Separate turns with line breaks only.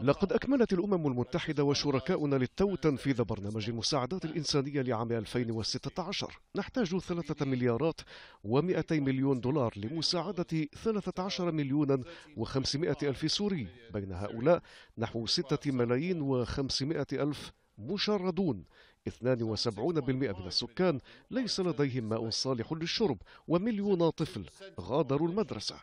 لقد أكملت الأمم المتحدة وشركاؤنا للتو تنفيذ برنامج المساعدات الإنسانية لعام 2016 نحتاج ثلاثة مليارات و200 مليون دولار لمساعدة 13 مليون و500 ألف سوري بين هؤلاء نحو 6 ملايين و500 ألف مشردون 72% من السكان ليس لديهم ماء صالح للشرب ومليون طفل غادروا المدرسة